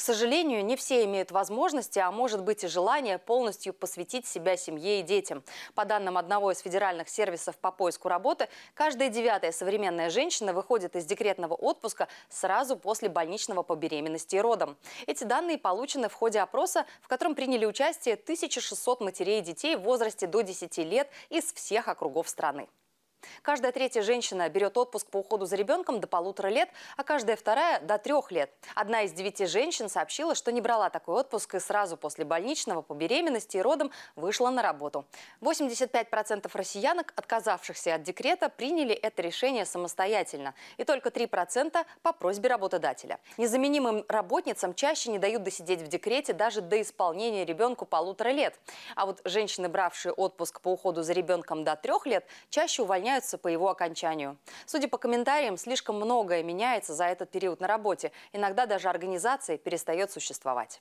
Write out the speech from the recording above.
К сожалению, не все имеют возможности, а может быть и желание полностью посвятить себя семье и детям. По данным одного из федеральных сервисов по поиску работы, каждая девятая современная женщина выходит из декретного отпуска сразу после больничного по беременности и родам. Эти данные получены в ходе опроса, в котором приняли участие 1600 матерей и детей в возрасте до 10 лет из всех округов страны. Каждая третья женщина берет отпуск по уходу за ребенком до полутора лет, а каждая вторая – до трех лет. Одна из девяти женщин сообщила, что не брала такой отпуск и сразу после больничного по беременности и родам вышла на работу. 85% россиянок, отказавшихся от декрета, приняли это решение самостоятельно. И только 3% по просьбе работодателя. Незаменимым работницам чаще не дают досидеть в декрете даже до исполнения ребенку полутора лет. А вот женщины, бравшие отпуск по уходу за ребенком до трех лет, чаще увольняются сохраняются по его окончанию. Судя по комментариям, слишком многое меняется за этот период на работе. Иногда даже организация перестает существовать.